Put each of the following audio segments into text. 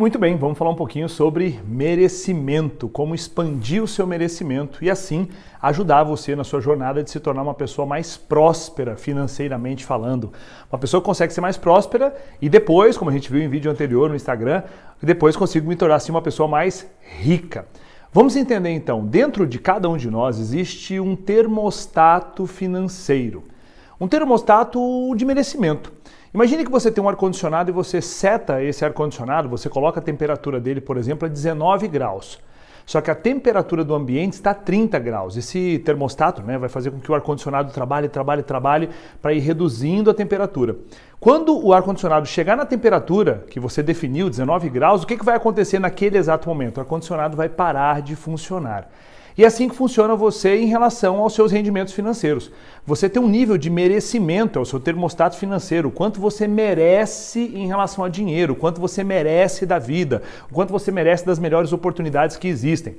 Muito bem, vamos falar um pouquinho sobre merecimento, como expandir o seu merecimento e assim ajudar você na sua jornada de se tornar uma pessoa mais próspera financeiramente falando. Uma pessoa que consegue ser mais próspera e depois, como a gente viu em vídeo anterior no Instagram, depois consigo me tornar assim uma pessoa mais rica. Vamos entender então, dentro de cada um de nós existe um termostato financeiro. Um termostato de merecimento. Imagine que você tem um ar-condicionado e você seta esse ar-condicionado, você coloca a temperatura dele, por exemplo, a 19 graus. Só que a temperatura do ambiente está a 30 graus. Esse termostato né, vai fazer com que o ar-condicionado trabalhe, trabalhe, trabalhe para ir reduzindo a temperatura. Quando o ar-condicionado chegar na temperatura que você definiu, 19 graus, o que, que vai acontecer naquele exato momento? O ar-condicionado vai parar de funcionar. E é assim que funciona você em relação aos seus rendimentos financeiros. Você tem um nível de merecimento, é o seu termostato financeiro, quanto você merece em relação a dinheiro, quanto você merece da vida, o quanto você merece das melhores oportunidades que existem.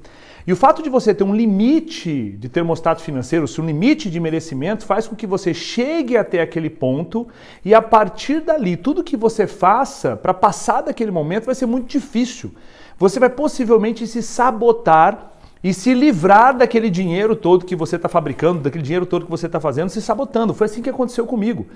E o fato de você ter um limite de termostato financeiro, seu limite de merecimento, faz com que você chegue até aquele ponto e a partir dali, tudo que você faça para passar daquele momento vai ser muito difícil. Você vai possivelmente se sabotar e se livrar daquele dinheiro todo que você está fabricando, daquele dinheiro todo que você está fazendo, se sabotando. Foi assim que aconteceu comigo.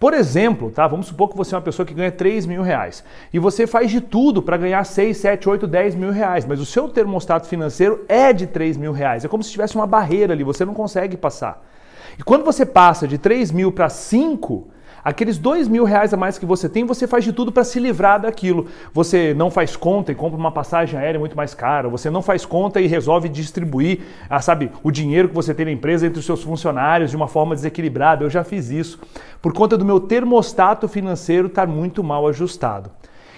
Por exemplo, tá? Vamos supor que você é uma pessoa que ganha 3 mil reais e você faz de tudo para ganhar 6, 7, 8, 10 mil reais, mas o seu termostato financeiro é de 3 mil reais. É como se tivesse uma barreira ali, você não consegue passar. E quando você passa de 3 mil para 5, Aqueles dois mil reais a mais que você tem, você faz de tudo para se livrar daquilo. Você não faz conta e compra uma passagem aérea muito mais cara. Você não faz conta e resolve distribuir, ah, sabe, o dinheiro que você tem na empresa entre os seus funcionários de uma forma desequilibrada. Eu já fiz isso por conta do meu termostato financeiro estar tá muito mal ajustado.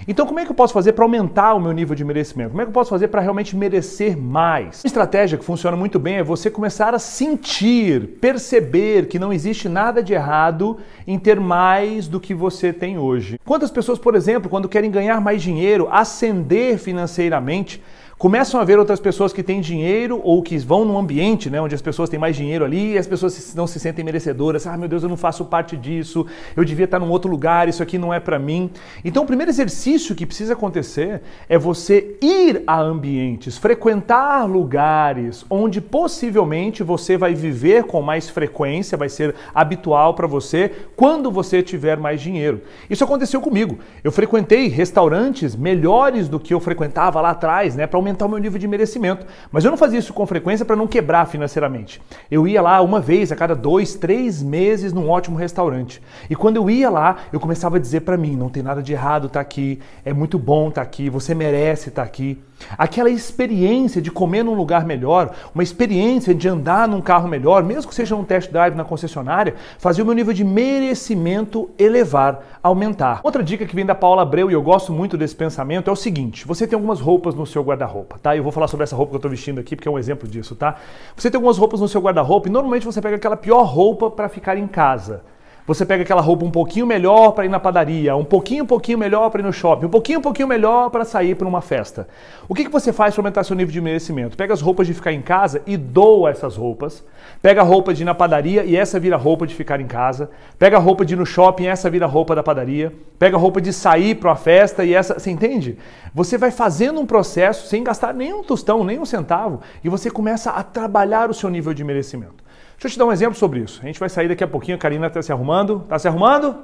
Então, como é que eu posso fazer para aumentar o meu nível de merecimento? Como é que eu posso fazer para realmente merecer mais? Uma estratégia que funciona muito bem é você começar a sentir, perceber que não existe nada de errado em ter mais do que você tem hoje. Quantas pessoas, por exemplo, quando querem ganhar mais dinheiro, ascender financeiramente, começam a ver outras pessoas que têm dinheiro ou que vão num ambiente né, onde as pessoas têm mais dinheiro ali e as pessoas não se sentem merecedoras. Ah, meu Deus, eu não faço parte disso, eu devia estar num outro lugar, isso aqui não é para mim. Então, o primeiro exercício que precisa acontecer é você ir a ambientes, frequentar lugares onde possivelmente você vai viver com mais frequência, vai ser habitual para você quando você tiver mais dinheiro. Isso aconteceu comigo. Eu frequentei restaurantes melhores do que eu frequentava lá atrás, né, para aumentar o meu nível de merecimento. Mas eu não fazia isso com frequência para não quebrar financeiramente. Eu ia lá uma vez a cada dois, três meses num ótimo restaurante. E quando eu ia lá, eu começava a dizer para mim: não tem nada de errado estar tá aqui, é muito bom estar tá aqui, você merece estar tá aqui. Aquela experiência de comer num lugar melhor, uma experiência de andar num carro melhor, mesmo que seja um test drive na concessionária, fazia o meu nível de merecimento elevar, aumentar. Outra dica que vem da Paula Abreu e eu gosto muito desse pensamento é o seguinte: você tem algumas roupas no seu guarda-roupa roupa, tá? Eu vou falar sobre essa roupa que eu estou vestindo aqui, porque é um exemplo disso, tá? Você tem algumas roupas no seu guarda-roupa e normalmente você pega aquela pior roupa para ficar em casa. Você pega aquela roupa um pouquinho melhor para ir na padaria, um pouquinho, um pouquinho melhor para ir no shopping, um pouquinho, um pouquinho melhor para sair para uma festa. O que, que você faz para aumentar seu nível de merecimento? Pega as roupas de ficar em casa e doa essas roupas. Pega a roupa de ir na padaria e essa vira roupa de ficar em casa. Pega a roupa de ir no shopping e essa vira roupa da padaria. Pega a roupa de sair para uma festa e essa. Você entende? Você vai fazendo um processo sem gastar nem um tostão, nem um centavo e você começa a trabalhar o seu nível de merecimento. Deixa eu te dar um exemplo sobre isso. A gente vai sair daqui a pouquinho, a Karina está se arrumando. Está se arrumando?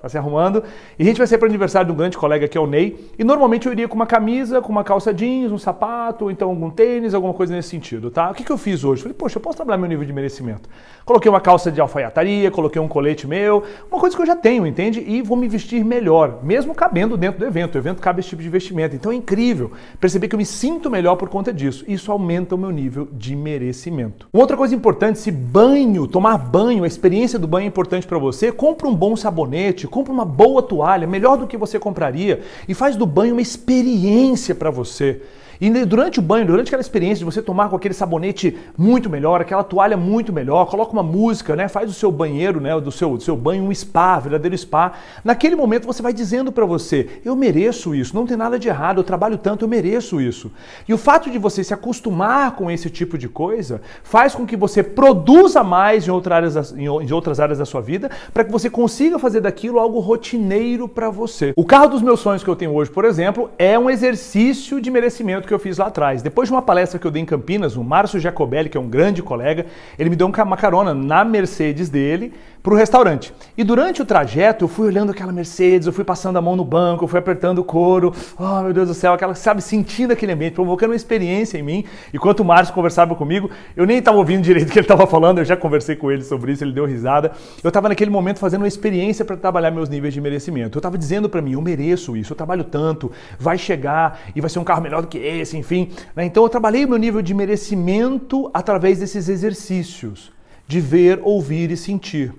tá se arrumando. E a gente vai sair para o aniversário de um grande colega que é o Ney. E normalmente eu iria com uma camisa, com uma calça jeans, um sapato, ou então algum tênis, alguma coisa nesse sentido, tá? O que, que eu fiz hoje? Falei, poxa, eu posso trabalhar meu nível de merecimento. Coloquei uma calça de alfaiataria, coloquei um colete meu, uma coisa que eu já tenho, entende? E vou me vestir melhor, mesmo cabendo dentro do evento. O evento cabe esse tipo de vestimenta. Então é incrível perceber que eu me sinto melhor por conta disso. Isso aumenta o meu nível de merecimento. Uma outra coisa importante, se banho, tomar banho, a experiência do banho é importante para você, compra um bom sabonete, compra uma boa toalha, melhor do que você compraria, e faz do banho uma experiência para você. E durante o banho, durante aquela experiência de você tomar com aquele sabonete muito melhor, aquela toalha muito melhor, coloca uma música, né? Faz o seu banheiro, né? Do seu, do seu banho um spa, verdadeiro spa. Naquele momento você vai dizendo para você: eu mereço isso, não tem nada de errado, eu trabalho tanto, eu mereço isso. E o fato de você se acostumar com esse tipo de coisa faz com que você produza mais em, outras áreas, em outras áreas da sua vida para que você consiga fazer daquilo algo rotineiro para você. O carro dos meus sonhos que eu tenho hoje, por exemplo, é um exercício de merecimento que eu fiz lá atrás. Depois de uma palestra que eu dei em Campinas, o Márcio Jacobelli, que é um grande colega, ele me deu uma carona na Mercedes dele para o restaurante. E durante o trajeto eu fui olhando aquela Mercedes, eu fui passando a mão no banco, eu fui apertando o couro, oh meu Deus do céu, aquela, sabe, sentindo aquele ambiente, provocando uma experiência em mim. Enquanto o Márcio conversava comigo, eu nem estava ouvindo direito o que ele estava falando, eu já conversei com ele sobre isso, ele deu risada. Eu estava naquele momento fazendo uma experiência para trabalhar meus níveis de merecimento. Eu estava dizendo para mim, eu mereço isso, eu trabalho tanto, vai chegar e vai ser um carro melhor do que esse, enfim. Né. Então eu trabalhei meu nível de merecimento através desses exercícios de ver, ouvir e sentir.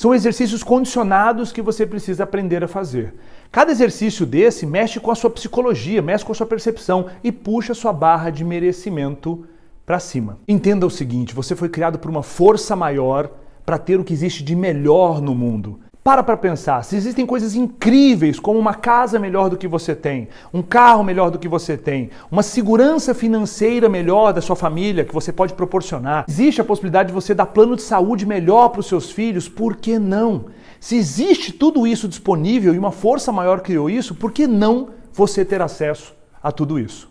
São exercícios condicionados que você precisa aprender a fazer. Cada exercício desse mexe com a sua psicologia, mexe com a sua percepção e puxa a sua barra de merecimento para cima. Entenda o seguinte: você foi criado por uma força maior para ter o que existe de melhor no mundo. Para para pensar, se existem coisas incríveis como uma casa melhor do que você tem, um carro melhor do que você tem, uma segurança financeira melhor da sua família que você pode proporcionar, existe a possibilidade de você dar plano de saúde melhor para os seus filhos, por que não? Se existe tudo isso disponível e uma força maior criou isso, por que não você ter acesso a tudo isso?